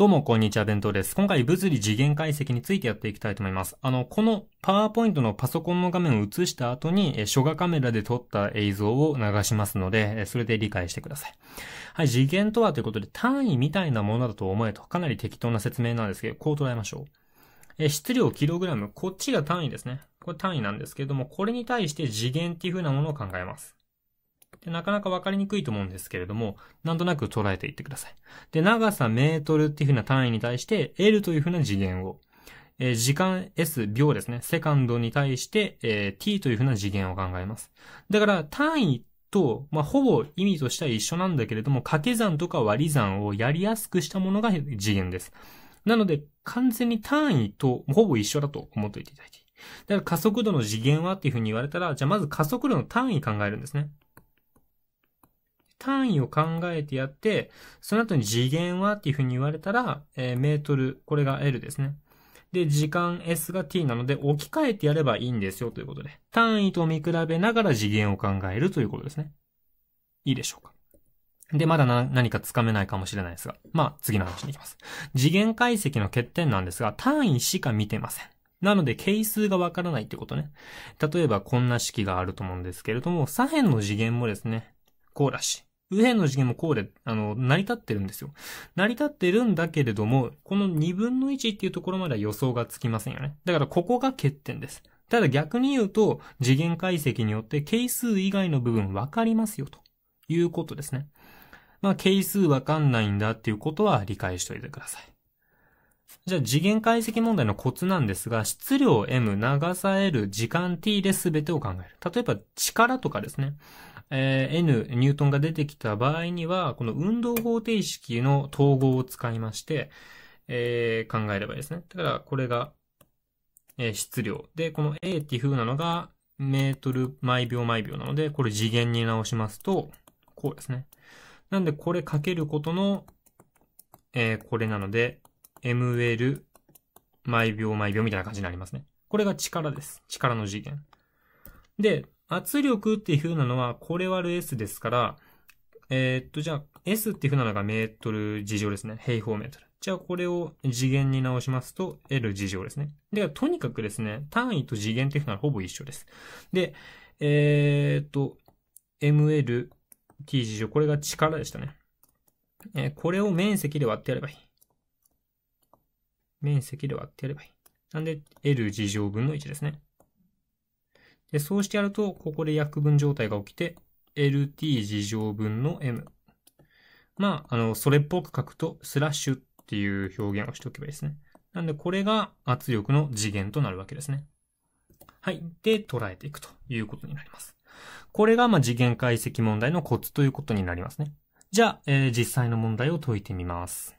どうも、こんにちは、弁当です。今回、物理次元解析についてやっていきたいと思います。あの、このパワーポイントのパソコンの画面を映した後に、初画カメラで撮った映像を流しますので、それで理解してください。はい、次元とはということで、単位みたいなものだと思えと、かなり適当な説明なんですけど、こう捉えましょう。え、質量キログラム、こっちが単位ですね。これ単位なんですけれども、これに対して次元っていう風なものを考えます。でなかなか分かりにくいと思うんですけれども、なんとなく捉えていってください。で、長さメートルっていう風な単位に対して、L という風な次元を、えー、時間 S 秒ですね、セカンドに対して、えー、t という風な次元を考えます。だから単位と、まあ、ほぼ意味としては一緒なんだけれども、掛け算とか割り算をやりやすくしたものが次元です。なので、完全に単位とほぼ一緒だと思っておいていただいてだから加速度の次元はっていう風に言われたら、じゃあまず加速度の単位考えるんですね。単位を考えてやって、その後に次元はっていうふうに言われたら、えー、メートル、これが L ですね。で、時間 S が T なので置き換えてやればいいんですよということで。単位と見比べながら次元を考えるということですね。いいでしょうか。で、まだな、何かつかめないかもしれないですが。まあ、次の話に行きます。次元解析の欠点なんですが、単位しか見てません。なので、係数がわからないってことね。例えば、こんな式があると思うんですけれども、左辺の次元もですね、こうらし、右辺の次元もこうで、あの、成り立ってるんですよ。成り立ってるんだけれども、この2分の1っていうところまでは予想がつきませんよね。だからここが欠点です。ただ逆に言うと、次元解析によって係数以外の部分分かりますよ、ということですね。まあ、係数分かんないんだっていうことは理解しておいてください。じゃあ次元解析問題のコツなんですが、質量 m、長さ l、時間 t で全てを考える。例えば力とかですね。えー、N、ニュートンが出てきた場合には、この運動方程式の統合を使いまして、えー、考えればいいですね。だから、これが、えー、質量。で、この A っていう風なのが、メートル毎秒毎秒なので、これ次元に直しますと、こうですね。なんで、これかけることの、えー、これなので、ml 毎秒毎秒みたいな感じになりますね。これが力です。力の次元。で、圧力っていう風なのは、これ割る S ですから、えー、っと、じゃあ、S っていう風なのがメートル事情ですね。平方メートル。じゃあ、これを次元に直しますと、L 事情ですね。で、とにかくですね、単位と次元っていう風なのはほぼ一緒です。で、えー、っと、ML、T 事情、これが力でしたね。えー、これを面積で割ってやればいい。面積で割ってやればいい。なんで、L 事情分の1ですね。で、そうしてやると、ここで約分状態が起きて、LT 事乗分の M。まあ、あの、それっぽく書くと、スラッシュっていう表現をしておけばいいですね。なんで、これが圧力の次元となるわけですね。はい。で、捉えていくということになります。これが、まあ、次元解析問題のコツということになりますね。じゃあ、えー、実際の問題を解いてみます。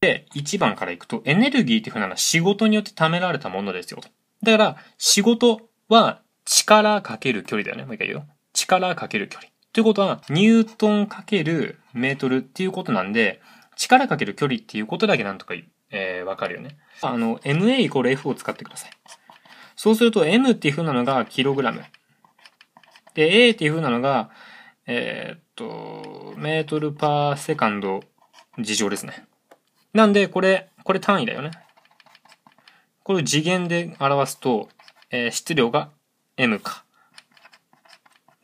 で、1番からいくと、エネルギーっていうふうなのは仕事によって貯められたものですよだから、仕事は力かける距離だよね。もう一回言うよ。力かける距離。ということは、ニュートンかけるメートルっていうことなんで、力かける距離っていうことだけなんとか、えー、わかるよね。あの、ma イコール f を使ってください。そうすると m っていう風なのがキログラム。で、a っていう風なのが、えー、っと、メートルパーセカンド事情ですね。なんで、これ、これ単位だよね。これを次元で表すと、えー、質量が M か。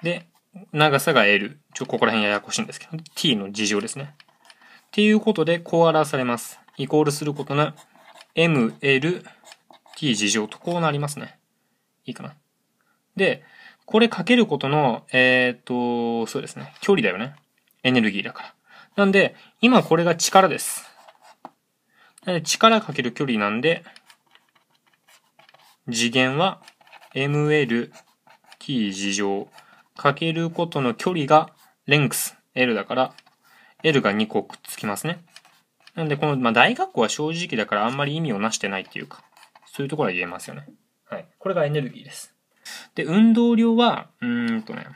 で、長さが L。ちょ、ここら辺ややこしいんですけど、t の事情ですね。っていうことで、こう表されます。イコールすることな、ml、t 事情とこうなりますね。いいかな。で、これかけることの、えっ、と、そうですね。距離だよね。エネルギーだから。なんで、今これが力です。力かける距離なんで、次元は ml キー事乗かけることの距離がレンクス L だから L が2個くっつきますね。なんでこの、まあ、大学校は正直だからあんまり意味をなしてないっていうかそういうところは言えますよね。はい。これがエネルギーです。で、運動量は、うんとね、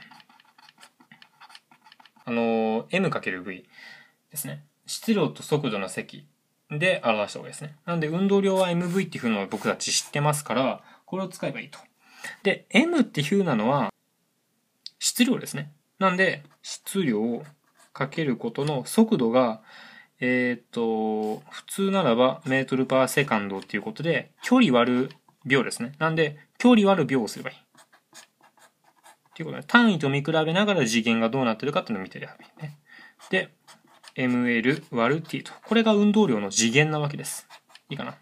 あの、m かける v ですね。質量と速度の積で表した方がいいですね。なんで運動量は mv っていうのは僕たち知ってますから、これを使えばいいと。で、m っていうなのは質量ですね。なんで、質量をかけることの速度が、えっ、ー、と、普通ならばメートルパーセカンドっていうことで、距離割る秒ですね。なんで、距離割る秒をすればいい。っていうことで、単位と見比べながら次元がどうなってるかっていうのを見てればいいね。で、ml 割る t と。これが運動量の次元なわけです。いいかな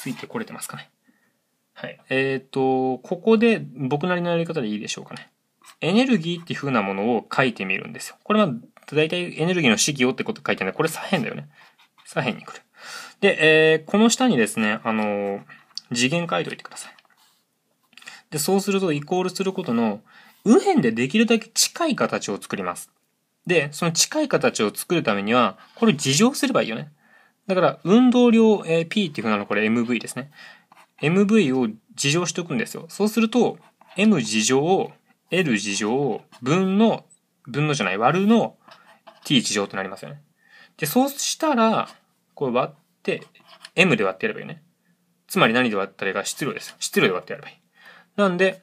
ついてこれてますかね。はい。えっ、ー、と、ここで僕なりのやり方でいいでしょうかね。エネルギーっていう風なものを書いてみるんですよ。これは大体エネルギーの式をってこと書いてない。これ左辺だよね。左辺に来る。で、えー、この下にですね、あのー、次元書いといてください。で、そうするとイコールすることの、右辺でできるだけ近い形を作ります。で、その近い形を作るためには、これ事乗すればいいよね。だから、運動量、え P っていう風なの、これ MV ですね。MV を事乗しておくんですよ。そうすると、M 事乗を L 事乗分の、分のじゃない、割るの t 事乗となりますよね。で、そうしたら、これ割って、M で割ってやればいいね。つまり何で割ったらいいか質量です。質量で割ってやればいい。なんで、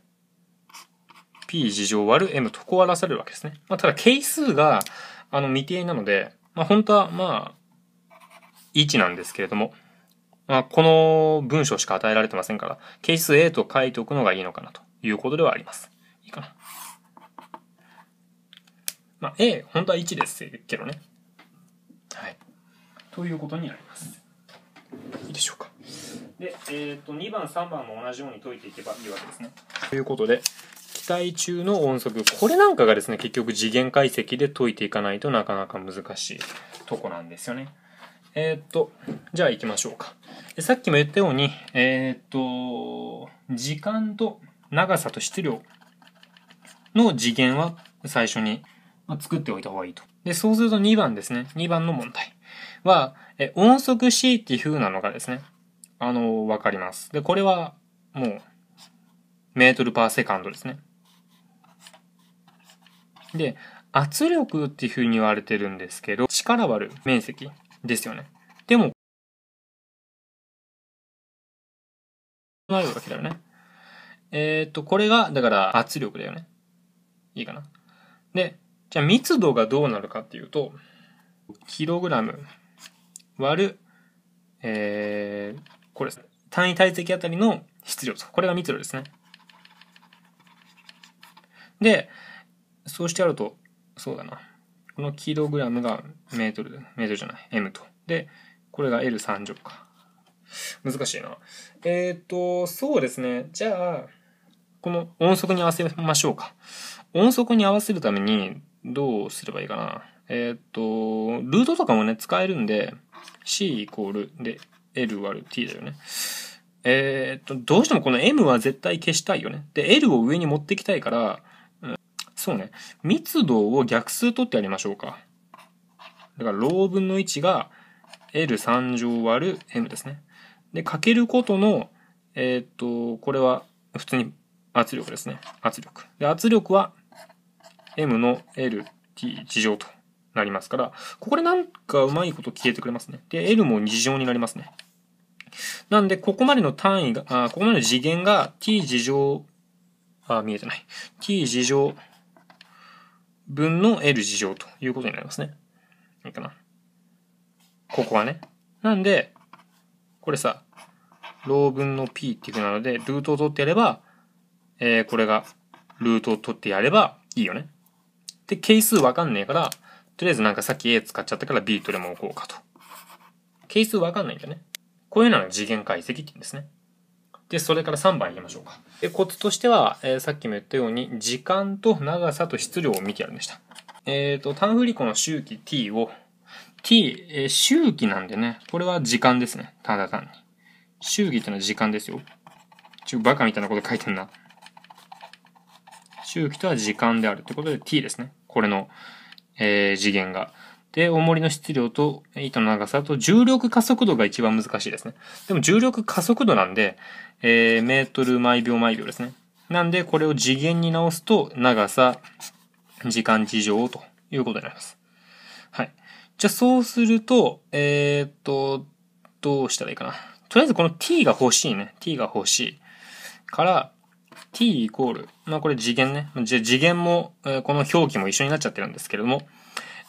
p 事乗割る m とこう表されるわけですね。まあ、ただ、係数が、あの、未定なので、まあ、本当は、まあ、1なんですけれども、まあ、この文章しか与えられてませんから、ケース A と書いておくのがいいのかなということではあります。いいかな。まあ、A、本当は1ですけどね。はい。ということになります。いいでしょうか。で、えっ、ー、と、2番、3番も同じように解いていけばいいわけですね。ということで、期待中の音速。これなんかがですね、結局次元解析で解いていかないとなかなか難しいとこなんですよね。えっ、と、じゃあ行きましょうか。さっきも言ったように、えっ、と、時間と長さと質量の次元は最初に作っておいた方がいいと。で、そうすると2番ですね。2番の問題は、え音速 c っていう風なのがですね、あの、わかります。で、これはもう、メートルパーセカンドですね。で、圧力っていう風に言われてるんですけど、力割る面積ですよね。でも、ないわけだよね。えっ、ー、と、これが、だから圧力だよね。いいかな。で、じゃあ密度がどうなるかっていうと、キログラム割る、えー、これ、単位体積あたりの質量と。これが密度ですね。で、そうしてやると、そうだな。このキログラムがメートル、メートルじゃない、M と。で、これが L3 乗か。難しいな。えっ、ー、と、そうですね。じゃあ、この音速に合わせましょうか。音速に合わせるためにどうすればいいかな。えっ、ー、と、ルートとかもね、使えるんで、c イコールで l 割る t だよね。えっ、ー、と、どうしてもこの m は絶対消したいよね。で、l を上に持ってきたいから、そうね。密度を逆数とってやりましょうか。だから、ロー分の1が L3 乗割る M ですね。で、かけることの、えー、っと、これは普通に圧力ですね。圧力。で、圧力は M の LT 事乗となりますから、ここでなんかうまいこと消えてくれますね。で、L も2乗になりますね。なんで、ここまでの単位が、あここまでの次元が t 事乗、あ、見えてない。t 事乗分の L 事乗ということになりますね。いいかな。ここはね。なんで、これさ、ロー分の P っていうふうなので、ルートを取ってやれば、えー、これがルートを取ってやればいいよね。で、係数わかんねえから、とりあえずなんかさっき A 使っちゃったから B とでも置こうかと。係数わかんないんだね。こういうのは次元解析って言うんですね。で、それから3番いきましょうか。で、コツとしては、えー、さっきも言ったように、時間と長さと質量を見てやるんでした。えっ、ー、と、単振り子の周期 t を、t、えー、周期なんでね、これは時間ですね。ただ単に。周期ってのは時間ですよ。ちょ、バカみたいなこと書いてんな。周期とは時間であるってことで t ですね。これの、えー、次元が。で、重りの質量と糸の長さと重力加速度が一番難しいですね。でも重力加速度なんで、えー、メートル毎秒毎秒ですね。なんで、これを次元に直すと、長さ、時間事情ということになります。はい。じゃあ、そうすると、えー、っと、どうしたらいいかな。とりあえずこの t が欲しいね。t が欲しい。から、t イコール、まあこれ次元ね。じゃ次元も、この表記も一緒になっちゃってるんですけれども、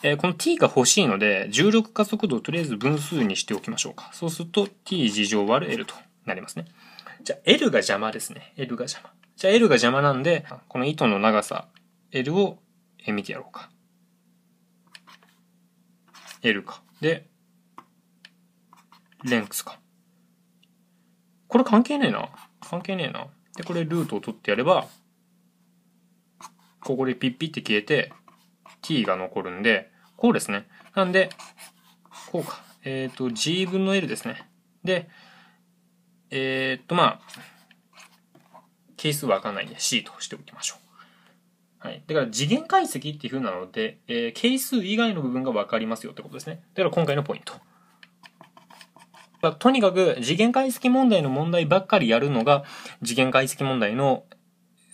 えー、この t が欲しいので、重力加速度をとりあえず分数にしておきましょうか。そうすると t 事乗割る l となりますね。じゃあ l が邪魔ですね。l が邪魔。じゃあ l が邪魔なんで、この糸の長さ l を見てやろうか。L か。で、レンクスか。これ関係ねえな。関係ねえな。で、これルートを取ってやれば、ここでピッピって消えて、t が残るんで、こうですね。なんで、こうか。えっ、ー、と、g 分の L ですね。で、えっ、ー、と、まあ、係数わかんないんで C としておきましょう。はい。だから次元解析っていう風なので、えー、係数以外の部分がわかりますよってことですね。だから今回のポイント。とにかく次元解析問題の問題ばっかりやるのが次元解析問題の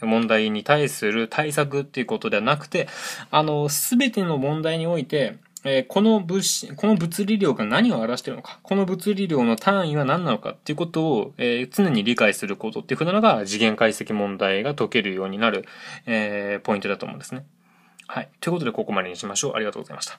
問題に対する対策っていうことではなくて、あの、すべての問題において、えー、この物資、この物理量が何を表しているのか、この物理量の単位は何なのかっていうことを、えー、常に理解することっていうふうなのが次元解析問題が解けるようになる、えー、ポイントだと思うんですね。はい。ということでここまでにしましょう。ありがとうございました。